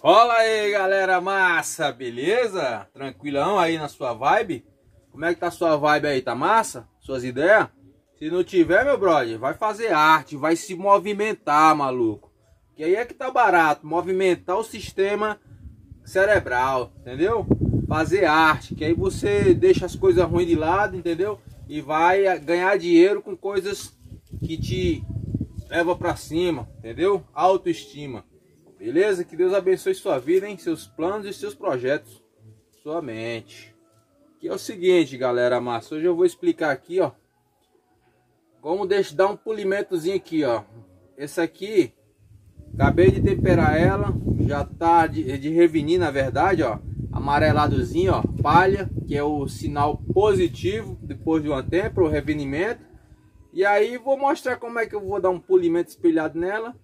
Fala aí galera massa, beleza? Tranquilão aí na sua vibe? Como é que tá a sua vibe aí? Tá massa? Suas ideias? Se não tiver, meu brother, vai fazer arte, vai se movimentar, maluco. Que aí é que tá barato, movimentar o sistema cerebral, entendeu? Fazer arte, que aí você deixa as coisas ruins de lado, entendeu? E vai ganhar dinheiro com coisas que te leva para cima, entendeu? Autoestima. Beleza? Que Deus abençoe sua vida, hein? Seus planos e seus projetos. Sua mente. Que é o seguinte, galera massa. Hoje eu vou explicar aqui, ó. Como deixar dar um polimentozinho aqui, ó. Esse aqui, acabei de temperar ela. Já tá de, de revinir, na verdade, ó. Amareladozinho, ó. Palha, que é o sinal positivo depois de um tempo, o revinimento. E aí vou mostrar como é que eu vou dar um polimento espelhado nela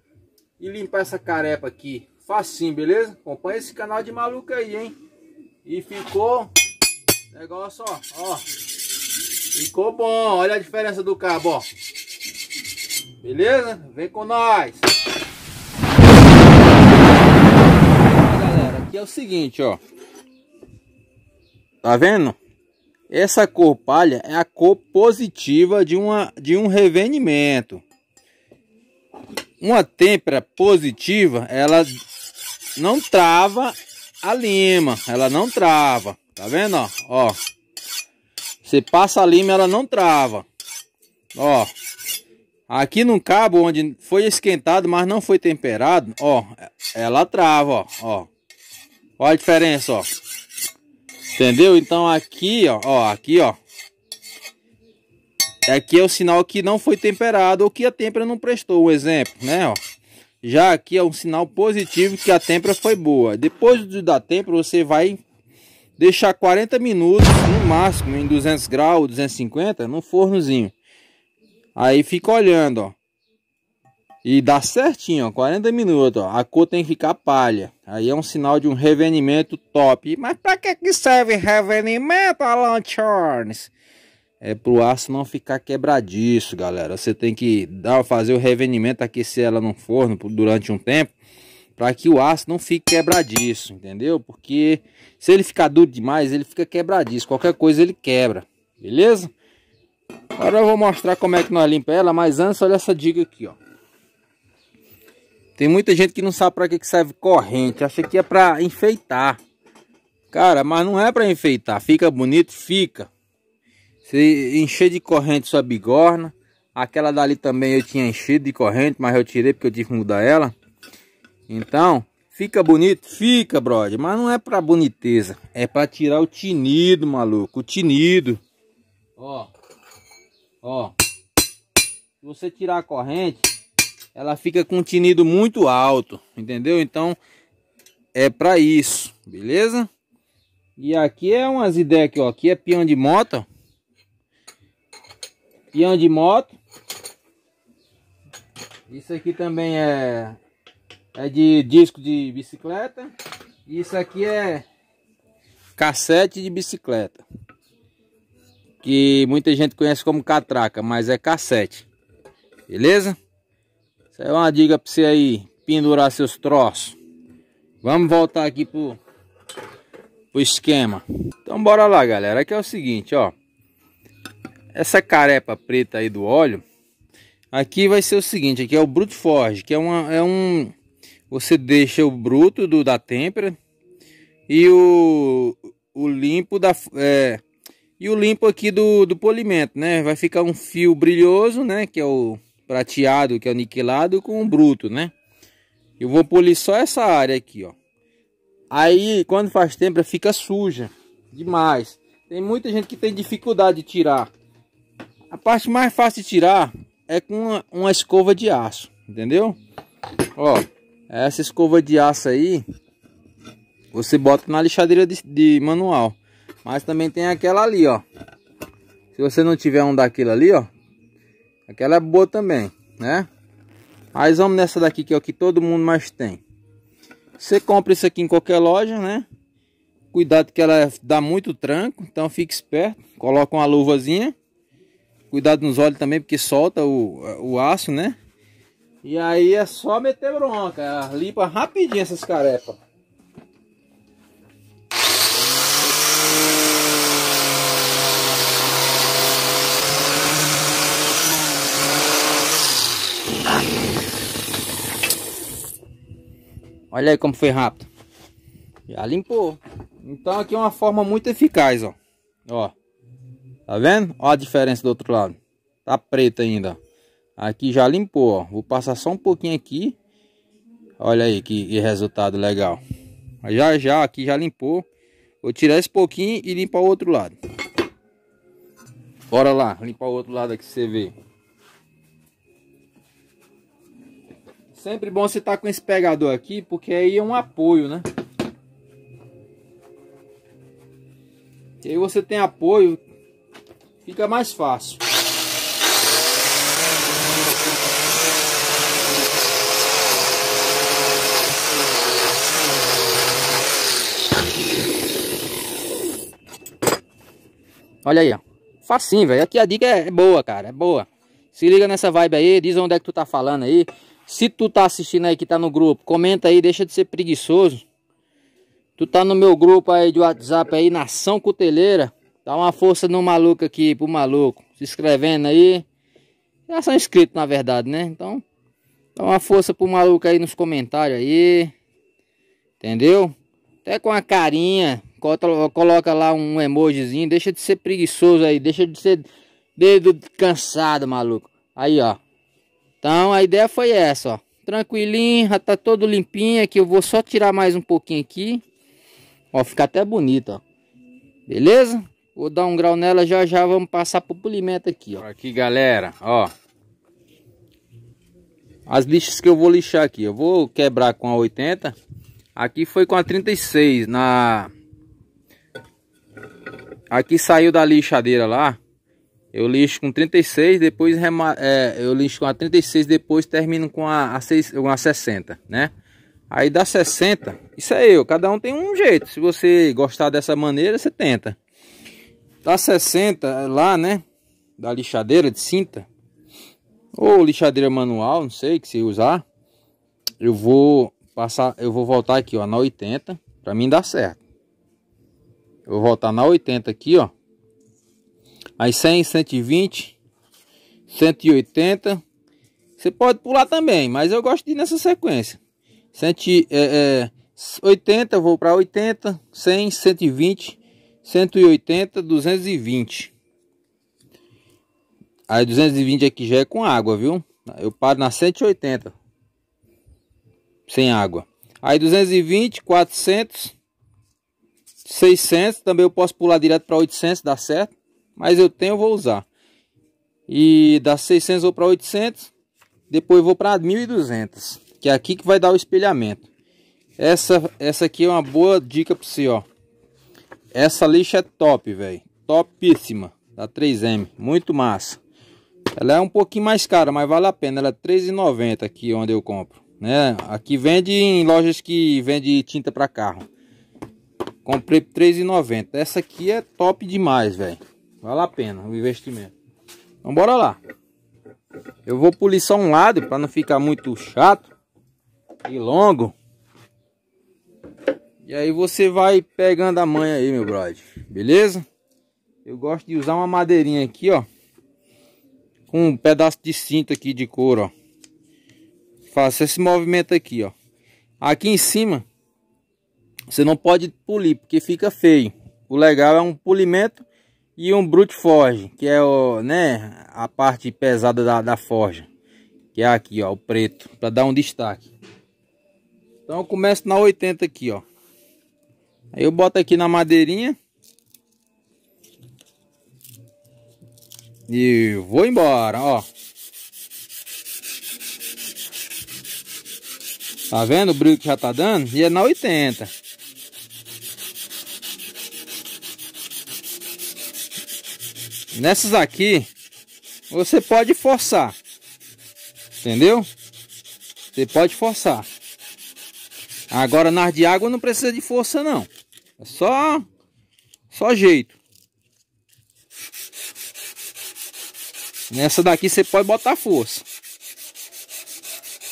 e limpar essa carepa aqui. Facinho, beleza? Acompanha esse canal de maluco aí, hein? E ficou... Negócio, ó, ó. Ficou bom. Olha a diferença do cabo, ó. Beleza? Vem com nós. Galera, aqui é o seguinte, ó. Tá vendo? Essa cor palha é a cor positiva de, uma, de um revendimento. Uma têmpera positiva, ela não trava a lima, ela não trava. Tá vendo, ó? Ó. Você passa a lima, ela não trava. Ó. Aqui no cabo onde foi esquentado, mas não foi temperado, ó, ela trava, ó, ó. Olha a diferença, ó. Entendeu? Então aqui, ó, ó, aqui, ó, Aqui é, é o sinal que não foi temperado ou que a têmpera não prestou, um exemplo, né? Ó. Já aqui é um sinal positivo que a têmpera foi boa. Depois da têmpera, você vai deixar 40 minutos no máximo em 200 graus, 250 no fornozinho. Aí fica olhando, ó. E dá certinho, ó, 40 minutos, ó. A cor tem que ficar palha. Aí é um sinal de um revenimento top. Mas para que que serve revenimento, Alan Charles? é pro aço não ficar quebradiço, galera. Você tem que dar, fazer o revenimento aquecer ela no forno durante um tempo, para que o aço não fique quebradiço, entendeu? Porque se ele ficar duro demais, ele fica quebradiço. Qualquer coisa ele quebra, beleza? Agora eu vou mostrar como é que nós limpa ela, mas antes olha essa dica aqui, ó. Tem muita gente que não sabe para que, que serve corrente, acha que é para enfeitar. Cara, mas não é para enfeitar, fica bonito, fica. Se encher de corrente sua bigorna. Aquela dali também eu tinha enchido de corrente, mas eu tirei porque eu tive que mudar ela. Então, fica bonito? Fica, brother. Mas não é pra boniteza. É pra tirar o tinido, maluco. O tinido. Ó. Ó. Se você tirar a corrente, ela fica com um tinido muito alto. Entendeu? Então, é pra isso. Beleza? E aqui é umas ideias aqui, ó. Aqui é peão de moto, Ian de moto. Isso aqui também é, é de disco de bicicleta. Isso aqui é cassete de bicicleta. Que muita gente conhece como catraca, mas é cassete. Beleza? Isso é uma dica para você aí pendurar seus troços. Vamos voltar aqui pro, pro esquema. Então bora lá, galera. Aqui é o seguinte, ó essa carepa preta aí do óleo, aqui vai ser o seguinte, aqui é o bruto Forge, que é, uma, é um... Você deixa o bruto do, da têmpera e o, o limpo da... É, e o limpo aqui do, do polimento, né? Vai ficar um fio brilhoso, né? Que é o prateado, que é o niquelado, com o bruto, né? Eu vou polir só essa área aqui, ó. Aí, quando faz têmpera, fica suja demais. Tem muita gente que tem dificuldade de tirar. A parte mais fácil de tirar é com uma, uma escova de aço, entendeu? Ó, essa escova de aço aí, você bota na lixadeira de, de manual. Mas também tem aquela ali, ó. Se você não tiver um daquilo ali, ó. Aquela é boa também, né? Mas vamos nessa daqui que é o que todo mundo mais tem. Você compra isso aqui em qualquer loja, né? Cuidado que ela dá muito tranco, então fique esperto. Coloca uma luvazinha Cuidado nos olhos também, porque solta o, o aço, né? E aí é só meter bronca. Limpa rapidinho essas carepas. Olha aí como foi rápido. Já limpou. Então aqui é uma forma muito eficaz, ó. Ó. Tá vendo? Olha a diferença do outro lado. Tá preta ainda. Aqui já limpou, ó. Vou passar só um pouquinho aqui. Olha aí que, que resultado legal. Já já, aqui já limpou. Vou tirar esse pouquinho e limpar o outro lado. Bora lá, limpar o outro lado aqui você vê. Sempre bom você estar tá com esse pegador aqui, porque aí é um apoio, né? E aí você tem apoio Fica mais fácil. Olha aí, ó. Facinho, velho. Aqui a dica é, é boa, cara. É boa. Se liga nessa vibe aí, diz onde é que tu tá falando aí. Se tu tá assistindo aí que tá no grupo, comenta aí, deixa de ser preguiçoso. Tu tá no meu grupo aí de WhatsApp aí, Nação Cuteleira. Dá uma força no maluco aqui, pro maluco. Se inscrevendo aí. Já são inscritos, na verdade, né? Então, dá uma força pro maluco aí nos comentários aí. Entendeu? Até com a carinha. Coloca lá um emojizinho. Deixa de ser preguiçoso aí. Deixa de ser dedo cansado, maluco. Aí, ó. Então, a ideia foi essa, ó. Tranquilinho, já tá todo limpinho aqui. Eu vou só tirar mais um pouquinho aqui. Ó, fica até bonito, ó. Beleza? Vou dar um grau nela, já já vamos passar pro polimento aqui, ó. Aqui, galera, ó. As lixas que eu vou lixar aqui, eu vou quebrar com a 80. Aqui foi com a 36 na... Aqui saiu da lixadeira lá. Eu lixo com 36, depois rema... é, eu lixo com a 36, depois termino com a, a, 6, com a 60, né? Aí dá 60, isso é eu, cada um tem um jeito. Se você gostar dessa maneira, você tenta. Tá 60 é lá, né? Da lixadeira de cinta. Ou lixadeira manual, não sei que se usar. Eu vou passar, eu vou voltar aqui, ó, na 80, para mim dar certo. Eu vou voltar na 80 aqui, ó. Aí 100, 120, 180. Você pode pular também, mas eu gosto de ir nessa sequência. 180, é, é vou para 80, 100, 120, 180, 220. Aí 220 aqui já é com água, viu? Eu paro na 180. Sem água. Aí 220, 400, 600. Também eu posso pular direto para 800, dá certo. Mas eu tenho, eu vou usar. E da 600 vou para 800. Depois vou para 1200. Que é aqui que vai dar o espelhamento. Essa, essa aqui é uma boa dica para você, ó. Essa lixa é top, velho. Topíssima. Da 3M. Muito massa. Ela é um pouquinho mais cara, mas vale a pena. Ela é R$3,90 aqui onde eu compro. Né? Aqui vende em lojas que vende tinta para carro. Comprei por R$3,90. Essa aqui é top demais, velho. Vale a pena o investimento. Então bora lá. Eu vou polir só um lado para não ficar muito chato e longo. E aí você vai pegando a manha aí, meu brother. Beleza? Eu gosto de usar uma madeirinha aqui, ó. Com um pedaço de cinto aqui de couro, ó. Faço esse movimento aqui, ó. Aqui em cima, você não pode polir, porque fica feio. O legal é um polimento e um brute forge, que é o, né, a parte pesada da, da forja. Que é aqui, ó, o preto, para dar um destaque. Então eu começo na 80 aqui, ó. Aí eu boto aqui na madeirinha. E vou embora, ó. Tá vendo o brilho que já tá dando? E é na 80. Nessas aqui, você pode forçar. Entendeu? Você pode forçar. Agora, nas de água não precisa de força, não. É só, só jeito. Nessa daqui você pode botar força.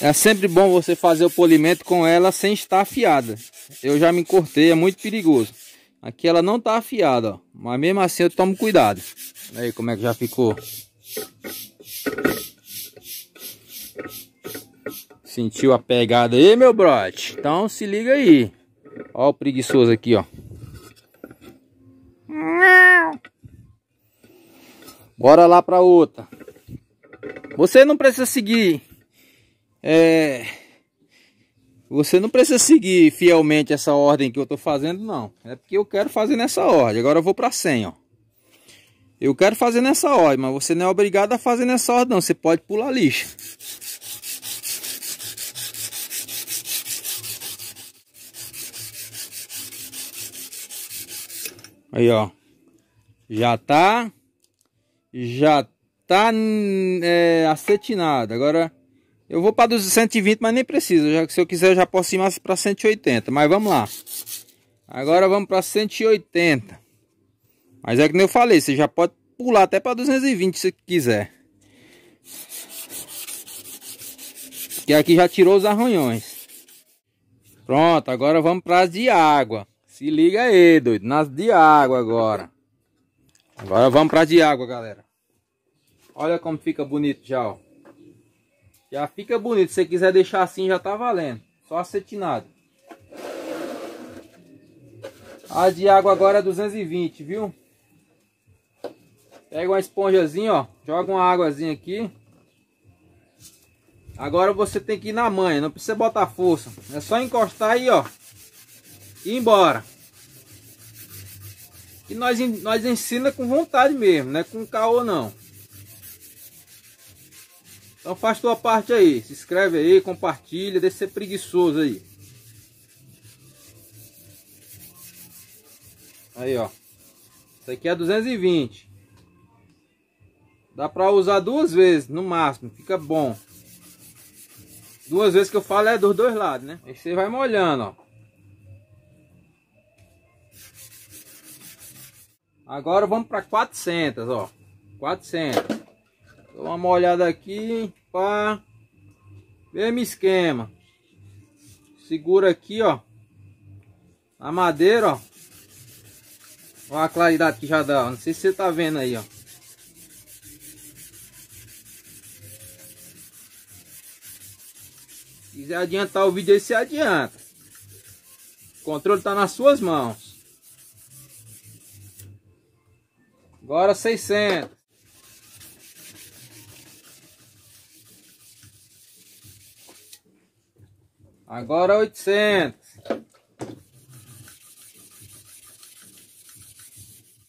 É sempre bom você fazer o polimento com ela sem estar afiada. Eu já me cortei, é muito perigoso. Aqui ela não tá afiada, ó. Mas mesmo assim eu tomo cuidado. Olha aí como é que já ficou. Sentiu a pegada aí, meu brote? Então se liga aí. Ó o preguiçoso aqui, ó. Bora lá pra outra. Você não precisa seguir... É... Você não precisa seguir fielmente essa ordem que eu tô fazendo, não. É porque eu quero fazer nessa ordem. Agora eu vou pra 100, ó. Eu quero fazer nessa ordem, mas você não é obrigado a fazer nessa ordem, não. Você pode pular lixo. Aí, ó. Já tá. Já tá é, acetinado. Agora, eu vou para 220, mas nem precisa. Já que se eu quiser, eu já posso ir mais para 180. Mas vamos lá. Agora vamos para 180. Mas é que nem eu falei, você já pode pular até para 220 se quiser. Que aqui já tirou os arranhões. Pronto, agora vamos para as de água. Se liga aí, doido. Nas de água agora. Agora vamos pra de água, galera. Olha como fica bonito já, ó. Já fica bonito. Se você quiser deixar assim, já tá valendo. Só acetinado. A de água agora é 220, viu? Pega uma esponjazinha, ó. Joga uma águazinha aqui. Agora você tem que ir na manha. Não precisa botar força. É só encostar aí, ó e embora. E nós, nós ensina com vontade mesmo, né com caô não. Então faz tua parte aí, se inscreve aí, compartilha, deixa ser preguiçoso aí. Aí ó, isso aqui é 220. Dá pra usar duas vezes, no máximo, fica bom. Duas vezes que eu falo é dos dois lados, né? Aí você vai molhando, ó. Agora vamos para 400, ó. 400. Dou uma olhada aqui, pá. Mesmo esquema. Segura aqui, ó. A madeira, ó. Olha a claridade que já dá, Não sei se você tá vendo aí, ó. quiser adiantar o vídeo aí, você adianta. O controle tá nas suas mãos. Agora 600. Agora 800.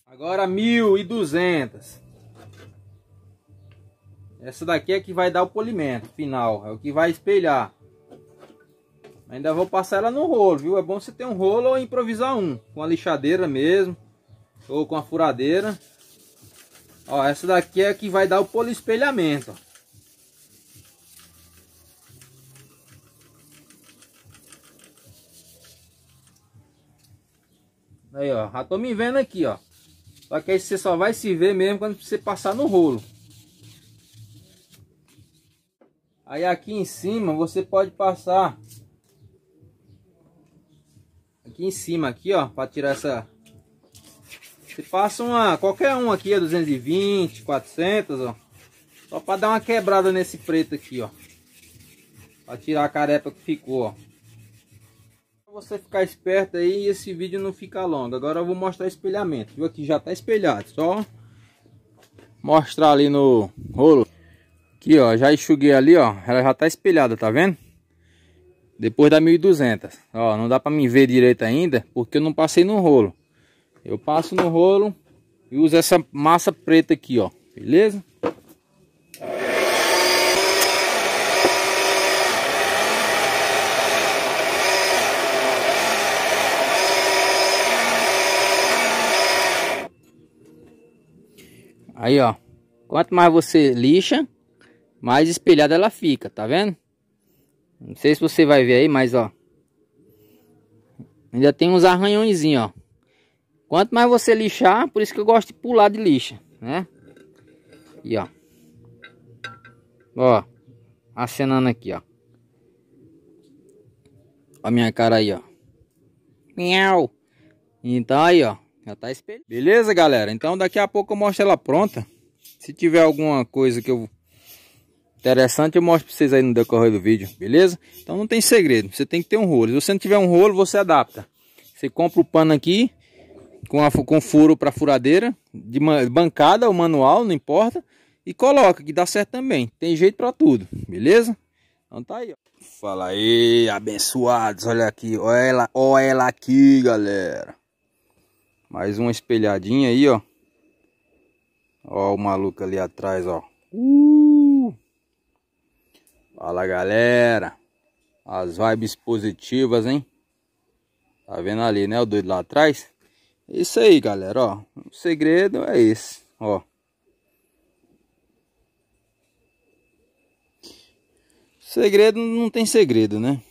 Agora 1.200. Essa daqui é que vai dar o polimento final. É o que vai espelhar. Ainda vou passar ela no rolo, viu? É bom você ter um rolo ou improvisar um. Com a lixadeira mesmo. Ou com a furadeira. Ó, essa daqui é que vai dar o poliespelhamento, ó. Aí, ó. Já tô me vendo aqui, ó. Só que aí você só vai se ver mesmo quando você passar no rolo. Aí aqui em cima você pode passar aqui em cima aqui, ó, para tirar essa se passa uma, qualquer um aqui, a 220, 400, ó. Só para dar uma quebrada nesse preto aqui, ó. Para tirar a carepa que ficou, ó. Pra você ficar esperto aí e esse vídeo não ficar longo. Agora eu vou mostrar espelhamento, viu? Aqui já tá espelhado, só mostrar ali no rolo. Aqui, ó, já enxuguei ali, ó. Ela já tá espelhada, tá vendo? Depois da 1200. Ó, não dá para me ver direito ainda, porque eu não passei no rolo. Eu passo no rolo e uso essa massa preta aqui, ó. Beleza? Aí, ó. Quanto mais você lixa, mais espelhada ela fica, tá vendo? Não sei se você vai ver aí, mas, ó. Ainda tem uns arranhõezinhos, ó. Quanto mais você lixar, por isso que eu gosto de pular de lixa, né? E ó. Ó. Acenando aqui, ó. a minha cara aí, ó. Miau. Então aí, ó. Já tá espelhado. Beleza, galera? Então daqui a pouco eu mostro ela pronta. Se tiver alguma coisa que eu interessante, eu mostro pra vocês aí no decorrer do vídeo, beleza? Então não tem segredo, você tem que ter um rolo. Se você não tiver um rolo, você adapta. Você compra o pano aqui com, a, com furo para furadeira, de bancada ou manual, não importa. E coloca, que dá certo também. Tem jeito para tudo, beleza? Então tá aí, ó. Fala aí, abençoados. Olha aqui, olha ela, olha ela aqui, galera. Mais uma espelhadinha aí, ó. Ó o maluco ali atrás, ó. Uh! Fala, galera. As vibes positivas, hein? Tá vendo ali, né? O doido lá atrás. Isso aí, galera, ó. O segredo é esse, ó. Segredo não tem segredo, né?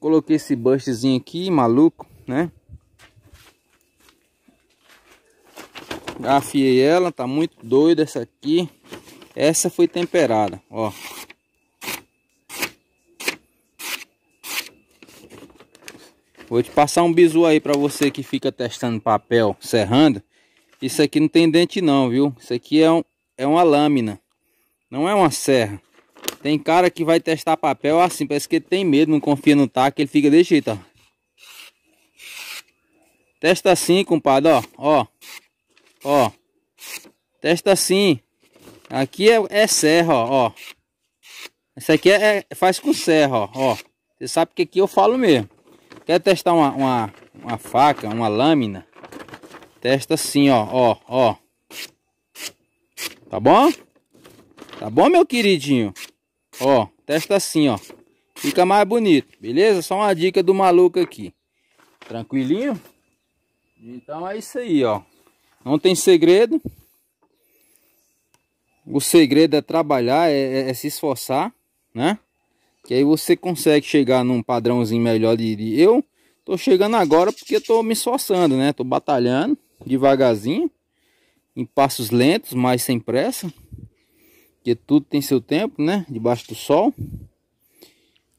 Coloquei esse bustzinho aqui, maluco, né? Afiei ela, tá muito doida essa aqui. Essa foi temperada, ó. Vou te passar um bizu aí para você que fica testando papel, serrando. Isso aqui não tem dente não, viu? Isso aqui é, um, é uma lâmina, não é uma serra. Tem cara que vai testar papel assim, parece que ele tem medo, não confia no taco, ele fica desse jeito, ó. Testa assim, compadre, ó, ó, ó. Testa assim. Aqui é, é serra, ó, ó. Isso aqui é, é, faz com serra, ó, ó. Você sabe que aqui eu falo mesmo. Quer testar uma, uma, uma faca, uma lâmina? Testa assim, ó, ó, ó. Tá bom? Tá bom, meu queridinho? Ó, testa assim, ó. Fica mais bonito, beleza? Só uma dica do maluco aqui. Tranquilinho? Então é isso aí, ó. Não tem segredo. O segredo é trabalhar, é, é, é se esforçar, né? Que aí você consegue chegar num padrãozinho melhor de, de... eu. Tô chegando agora porque tô me esforçando, né? Tô batalhando devagarzinho, em passos lentos, mas sem pressa. Porque tudo tem seu tempo, né? Debaixo do sol.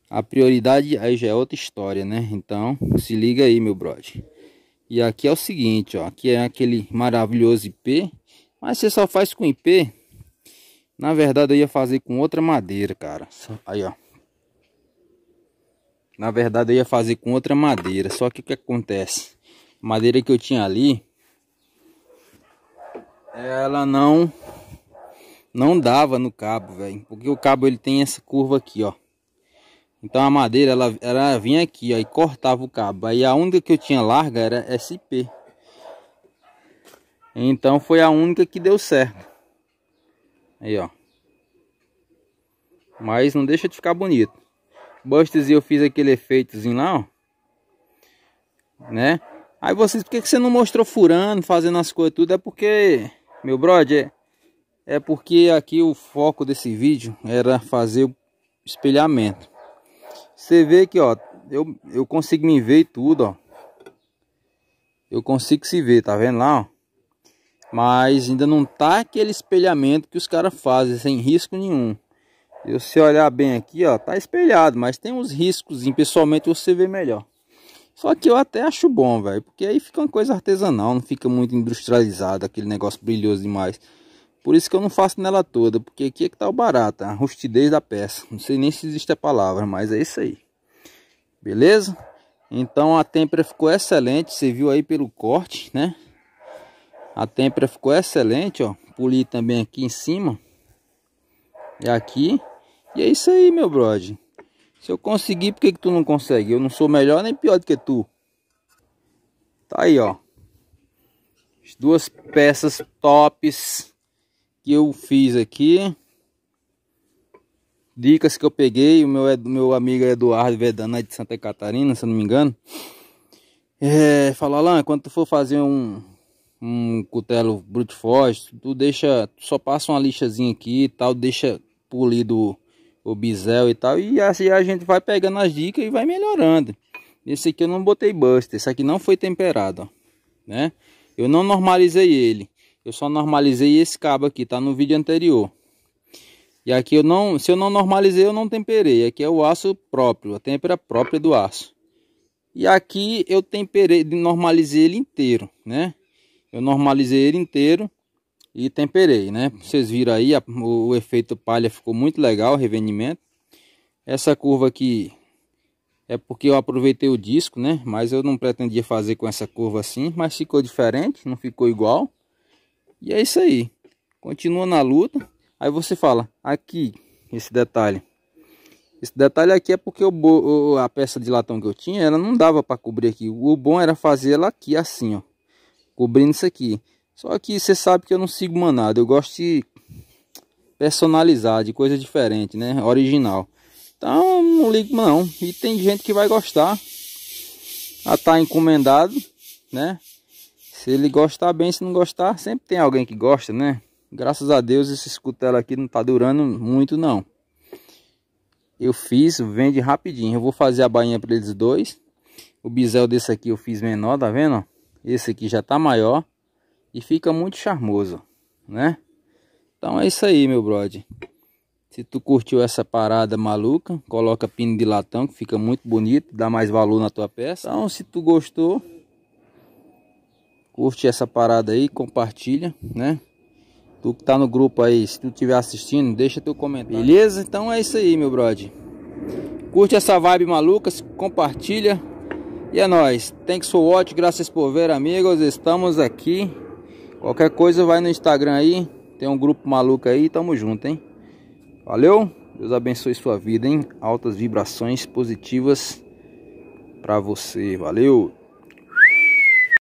A prioridade aí já é outra história, né? Então, se liga aí, meu brother. E aqui é o seguinte, ó. Aqui é aquele maravilhoso IP. Mas você só faz com IP. Na verdade, eu ia fazer com outra madeira, cara. Aí, ó. Na verdade eu ia fazer com outra madeira. Só que o que acontece? A madeira que eu tinha ali. Ela não. Não dava no cabo, velho. Porque o cabo ele tem essa curva aqui, ó. Então a madeira ela, ela vinha aqui ó, e cortava o cabo. Aí a única que eu tinha larga era SP. Então foi a única que deu certo. Aí ó. Mas não deixa de ficar bonito. Busters e eu fiz aquele efeitozinho lá, ó. Né? Aí vocês, por que, que você não mostrou furando, fazendo as coisas tudo? É porque, meu brother, é, é porque aqui o foco desse vídeo era fazer o espelhamento. Você vê que, ó, eu, eu consigo me ver e tudo, ó. Eu consigo se ver, tá vendo lá, ó? Mas ainda não tá aquele espelhamento que os caras fazem, sem risco nenhum se olhar bem aqui, ó, tá espelhado, mas tem uns riscos, pessoalmente você vê melhor. Só que eu até acho bom, velho, porque aí fica uma coisa artesanal, não fica muito industrializado, aquele negócio brilhoso demais. Por isso que eu não faço nela toda, porque aqui é que tá o barato, a rustidez da peça. Não sei nem se existe a palavra, mas é isso aí. Beleza? Então a têmpera ficou excelente, você viu aí pelo corte, né? A têmpera ficou excelente, ó. Poli também aqui em cima. E aqui. E é isso aí, meu brother. Se eu conseguir, por que, que tu não consegue? Eu não sou melhor nem pior do que tu. Tá aí, ó. As duas peças tops que eu fiz aqui. Dicas que eu peguei. O meu, é, meu amigo é Eduardo Vedana é de Santa Catarina, se eu não me engano. É, falou, lá, quando tu for fazer um, um cutelo brute forte, tu deixa, tu só passa uma lixazinha aqui e tal, deixa polido o bisel e tal. E assim a gente vai pegando as dicas e vai melhorando. Esse aqui eu não botei buster, esse aqui não foi temperado, ó, né? Eu não normalizei ele. Eu só normalizei esse cabo aqui, tá no vídeo anterior. E aqui eu não, se eu não normalizei, eu não temperei. Aqui é o aço próprio, a tempera própria do aço. E aqui eu temperei, normalizei ele inteiro, né? Eu normalizei ele inteiro e temperei, né? Vocês viram aí, a, o, o, efeito palha ficou muito legal, o revenimento. Essa curva aqui é porque eu aproveitei o disco, né? Mas eu não pretendia fazer com essa curva assim, mas ficou diferente, não ficou igual. E é isso aí. Continua na luta. Aí você fala, aqui, esse detalhe. Esse detalhe aqui é porque o, a peça de latão que eu tinha, ela não dava para cobrir aqui. O bom era fazer ela aqui, assim, ó. Cobrindo isso aqui. Só que você sabe que eu não sigo manada, eu gosto de personalizar, de coisa diferente, né? Original. Então não ligo não. E tem gente que vai gostar. Já ah, tá encomendado, né? Se ele gostar bem, se não gostar, sempre tem alguém que gosta, né? Graças a Deus esse escutelo aqui não tá durando muito não. Eu fiz, vende rapidinho. Eu vou fazer a bainha para eles dois. O bisel desse aqui eu fiz menor, tá vendo? Esse aqui já tá maior e fica muito charmoso, né? Então é isso aí, meu brother. Se tu curtiu essa parada maluca, coloca pino de latão que fica muito bonito, dá mais valor na tua peça. Então, se tu gostou, curte essa parada aí, compartilha, né? Tu que tá no grupo aí, se tu estiver assistindo, deixa teu comentário. Beleza? Então é isso aí, meu brother. Curte essa vibe maluca, compartilha. E é nóis. Thanks for watch, graças por ver, amigos. Estamos aqui. Qualquer coisa vai no Instagram aí. Tem um grupo maluco aí. Tamo junto, hein? Valeu. Deus abençoe sua vida, hein? Altas vibrações positivas para você. Valeu.